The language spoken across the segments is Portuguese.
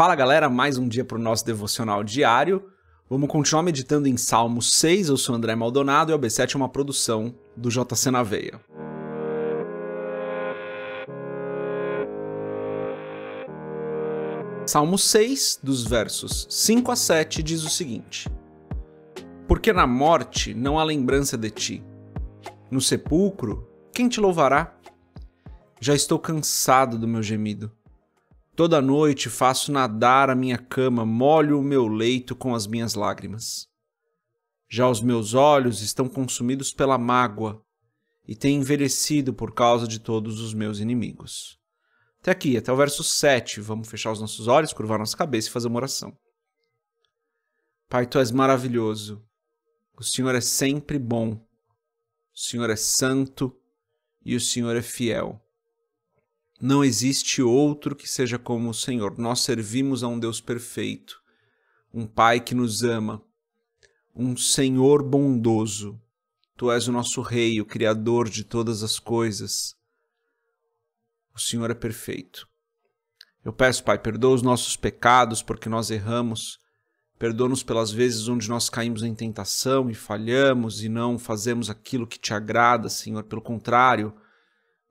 Fala galera, mais um dia para o nosso devocional diário. Vamos continuar meditando em Salmo 6. Eu sou André Maldonado e o B7 é uma produção do JC na Veia. Salmo 6, dos versos 5 a 7, diz o seguinte: Porque na morte não há lembrança de ti, no sepulcro, quem te louvará? Já estou cansado do meu gemido Toda noite faço nadar a minha cama, molho o meu leito com as minhas lágrimas. Já os meus olhos estão consumidos pela mágoa e têm envelhecido por causa de todos os meus inimigos. Até aqui, até o verso 7. Vamos fechar os nossos olhos, curvar nossa cabeça e fazer uma oração. Pai, tu és maravilhoso. O Senhor é sempre bom. O Senhor é santo e o Senhor é fiel. Não existe outro que seja como o Senhor. Nós servimos a um Deus perfeito, um Pai que nos ama, um Senhor bondoso. Tu és o nosso Rei, o Criador de todas as coisas. O Senhor é perfeito. Eu peço, Pai, perdoa os nossos pecados, porque nós erramos. Perdoa-nos pelas vezes onde nós caímos em tentação e falhamos e não fazemos aquilo que te agrada, Senhor. Pelo contrário,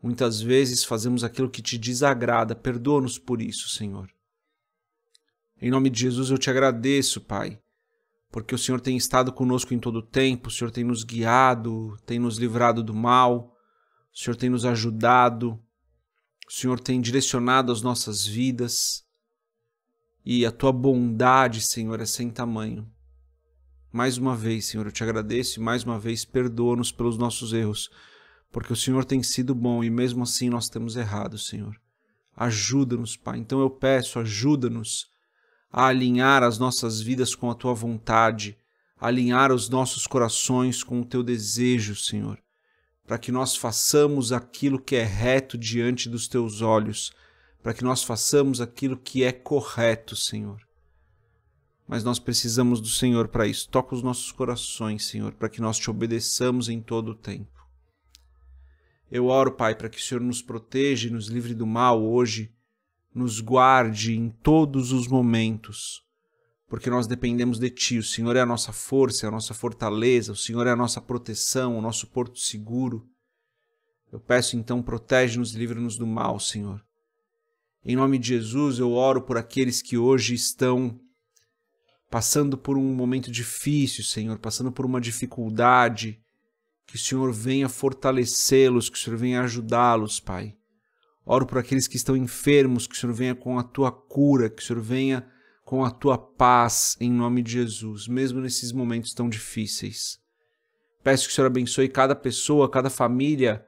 Muitas vezes fazemos aquilo que te desagrada, perdoa-nos por isso, Senhor. Em nome de Jesus eu te agradeço, Pai, porque o Senhor tem estado conosco em todo o tempo, o Senhor tem nos guiado, tem nos livrado do mal, o Senhor tem nos ajudado, o Senhor tem direcionado as nossas vidas. E a tua bondade, Senhor, é sem tamanho. Mais uma vez, Senhor, eu te agradeço e mais uma vez perdoa-nos pelos nossos erros porque o Senhor tem sido bom e mesmo assim nós temos errado, Senhor. Ajuda-nos, Pai. Então eu peço, ajuda-nos a alinhar as nossas vidas com a tua vontade, alinhar os nossos corações com o teu desejo, Senhor, para que nós façamos aquilo que é reto diante dos teus olhos, para que nós façamos aquilo que é correto, Senhor. Mas nós precisamos do Senhor para isso. Toca os nossos corações, Senhor, para que nós te obedeçamos em todo o tempo. Eu oro, Pai, para que o Senhor nos proteja e nos livre do mal hoje, nos guarde em todos os momentos, porque nós dependemos de Ti. O Senhor é a nossa força, é a nossa fortaleza, o Senhor é a nossa proteção, o nosso porto seguro. Eu peço então, protege-nos e livre-nos do mal, Senhor. Em nome de Jesus, eu oro por aqueles que hoje estão passando por um momento difícil, Senhor, passando por uma dificuldade que o Senhor venha fortalecê-los, que o Senhor venha ajudá-los, Pai. Oro por aqueles que estão enfermos, que o Senhor venha com a tua cura, que o Senhor venha com a tua paz, em nome de Jesus, mesmo nesses momentos tão difíceis. Peço que o Senhor abençoe cada pessoa, cada família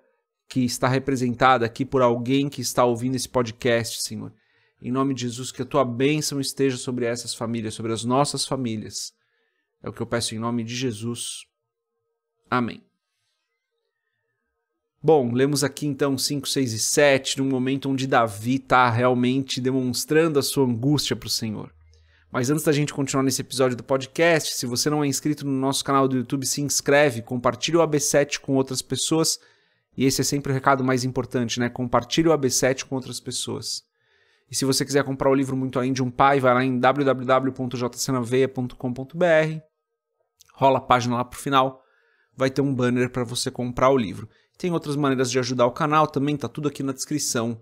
que está representada aqui por alguém que está ouvindo esse podcast, Senhor. Em nome de Jesus, que a tua bênção esteja sobre essas famílias, sobre as nossas famílias. É o que eu peço em nome de Jesus. Amém. Bom, lemos aqui então 5, 6 e 7, num momento onde Davi está realmente demonstrando a sua angústia para o Senhor. Mas antes da gente continuar nesse episódio do podcast, se você não é inscrito no nosso canal do YouTube, se inscreve, compartilhe o AB7 com outras pessoas. E esse é sempre o recado mais importante, né? Compartilhe o AB7 com outras pessoas. E se você quiser comprar o livro Muito Além de um Pai, vai lá em www.jcnaveia.com.br, rola a página lá pro final, vai ter um banner para você comprar o livro. Tem outras maneiras de ajudar o canal também, tá tudo aqui na descrição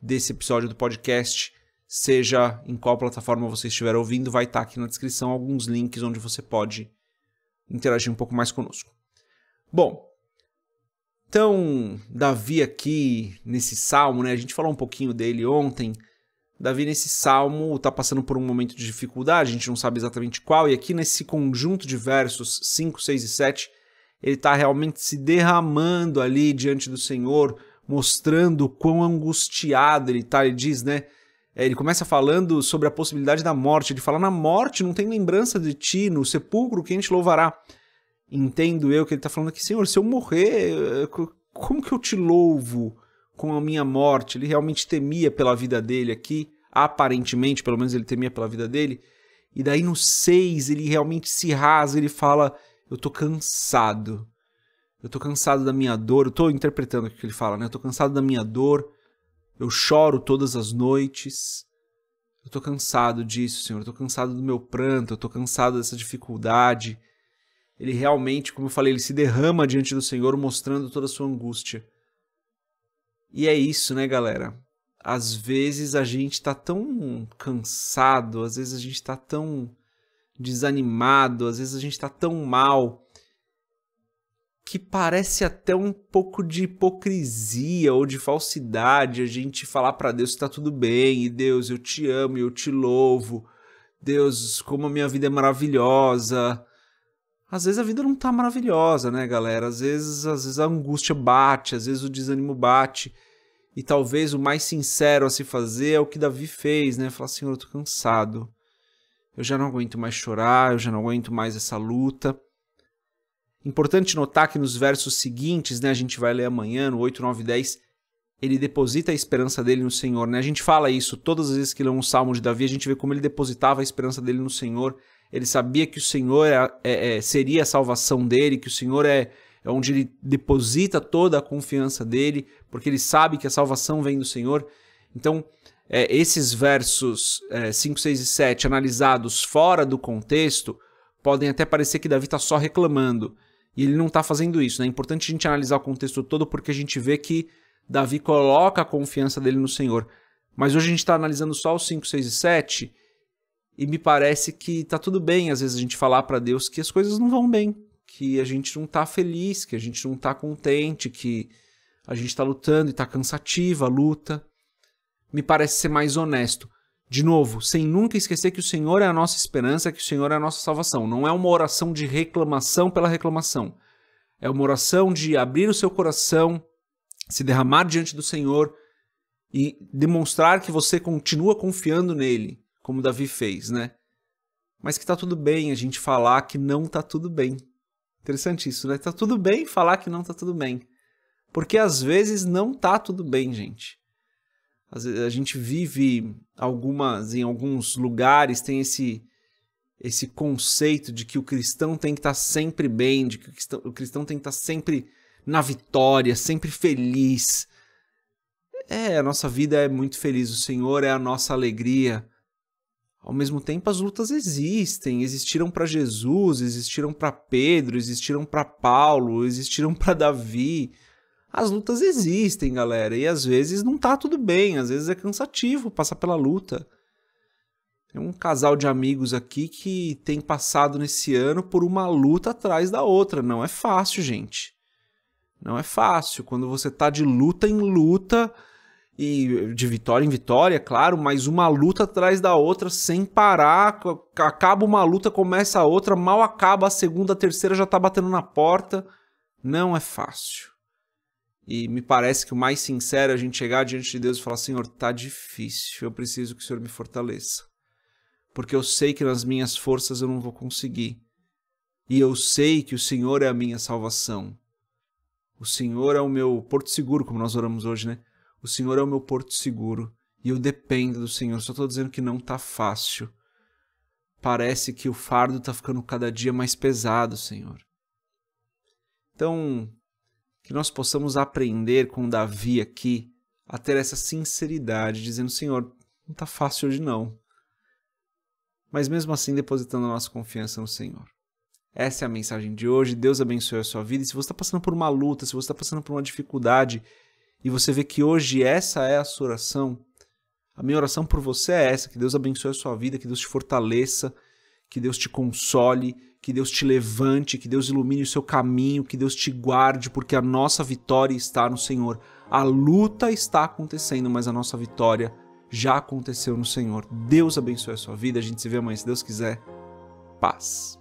desse episódio do podcast. Seja em qual plataforma você estiver ouvindo, vai estar tá aqui na descrição alguns links onde você pode interagir um pouco mais conosco. Bom, então, Davi aqui nesse salmo, né? A gente falou um pouquinho dele ontem. Davi nesse salmo está passando por um momento de dificuldade, a gente não sabe exatamente qual, e aqui nesse conjunto de versos 5, 6 e 7, ele está realmente se derramando ali diante do Senhor, mostrando quão angustiado ele está. Ele diz, né? É, ele começa falando sobre a possibilidade da morte. Ele fala: Na morte não tem lembrança de ti, no sepulcro quem te louvará. Entendo eu que ele está falando aqui, Senhor, se eu morrer, eh, como que eu te louvo com a minha morte? Ele realmente temia pela vida dele aqui, aparentemente, pelo menos ele temia pela vida dele. E daí no 6 ele realmente se rasga, ele fala: eu tô cansado. Eu tô cansado da minha dor. Eu tô interpretando o que ele fala, né? Eu tô cansado da minha dor. Eu choro todas as noites. Eu tô cansado disso, Senhor. Eu tô cansado do meu pranto. Eu tô cansado dessa dificuldade. Ele realmente, como eu falei, ele se derrama diante do Senhor, mostrando toda a sua angústia. E é isso, né, galera? Às vezes a gente tá tão cansado, às vezes a gente tá tão desanimado, às vezes a gente está tão mal que parece até um pouco de hipocrisia ou de falsidade a gente falar para Deus que está tudo bem, e Deus, eu te amo, eu te louvo, Deus, como a minha vida é maravilhosa. Às vezes a vida não tá maravilhosa, né, galera? Às vezes, às vezes a angústia bate, às vezes o desânimo bate. E talvez o mais sincero a se fazer é o que Davi fez, né? Falar, Senhor, eu tô cansado eu já não aguento mais chorar, eu já não aguento mais essa luta. Importante notar que nos versos seguintes, né, a gente vai ler amanhã, no 8, 9 10, ele deposita a esperança dele no Senhor. Né? A gente fala isso todas as vezes que lê um salmo de Davi, a gente vê como ele depositava a esperança dele no Senhor. Ele sabia que o Senhor é, é, é, seria a salvação dele, que o Senhor é, é onde ele deposita toda a confiança dele, porque ele sabe que a salvação vem do Senhor. Então, é, esses versos é, 5, 6 e 7 analisados fora do contexto, podem até parecer que Davi está só reclamando. E ele não está fazendo isso. Né? É importante a gente analisar o contexto todo porque a gente vê que Davi coloca a confiança dele no Senhor. Mas hoje a gente está analisando só os 5, 6 e 7 e me parece que está tudo bem às vezes a gente falar para Deus que as coisas não vão bem, que a gente não está feliz, que a gente não está contente, que a gente está lutando e está cansativa a luta me parece ser mais honesto. De novo, sem nunca esquecer que o Senhor é a nossa esperança, que o Senhor é a nossa salvação. Não é uma oração de reclamação pela reclamação. É uma oração de abrir o seu coração, se derramar diante do Senhor e demonstrar que você continua confiando nele, como Davi fez, né? Mas que tá tudo bem a gente falar que não tá tudo bem. Interessante isso, né? Tá tudo bem falar que não tá tudo bem. Porque às vezes não tá tudo bem, gente a gente vive algumas em alguns lugares tem esse esse conceito de que o cristão tem que estar tá sempre bem, de que o cristão, o cristão tem que estar tá sempre na vitória, sempre feliz. É, a nossa vida é muito feliz, o Senhor é a nossa alegria. Ao mesmo tempo, as lutas existem, existiram para Jesus, existiram para Pedro, existiram para Paulo, existiram para Davi, as lutas existem, galera, e às vezes não tá tudo bem, às vezes é cansativo passar pela luta. Tem um casal de amigos aqui que tem passado nesse ano por uma luta atrás da outra. Não é fácil, gente. Não é fácil. Quando você tá de luta em luta, e de vitória em vitória, é claro, mas uma luta atrás da outra sem parar. Acaba uma luta, começa a outra, mal acaba a segunda, a terceira já tá batendo na porta. Não é fácil. E me parece que o mais sincero é a gente chegar diante de Deus e falar: Senhor, tá difícil, eu preciso que o Senhor me fortaleça. Porque eu sei que nas minhas forças eu não vou conseguir. E eu sei que o Senhor é a minha salvação. O Senhor é o meu porto seguro, como nós oramos hoje, né? O Senhor é o meu porto seguro. E eu dependo do Senhor. Só estou dizendo que não tá fácil. Parece que o fardo tá ficando cada dia mais pesado, Senhor. Então, que nós possamos aprender com Davi aqui a ter essa sinceridade, dizendo: Senhor, não está fácil hoje não. Mas mesmo assim, depositando a nossa confiança no Senhor. Essa é a mensagem de hoje. Deus abençoe a sua vida. E se você está passando por uma luta, se você está passando por uma dificuldade e você vê que hoje essa é a sua oração, a minha oração por você é essa: que Deus abençoe a sua vida, que Deus te fortaleça, que Deus te console que Deus te levante, que Deus ilumine o seu caminho, que Deus te guarde, porque a nossa vitória está no Senhor. A luta está acontecendo, mas a nossa vitória já aconteceu no Senhor. Deus abençoe a sua vida. A gente se vê amanhã, se Deus quiser. Paz.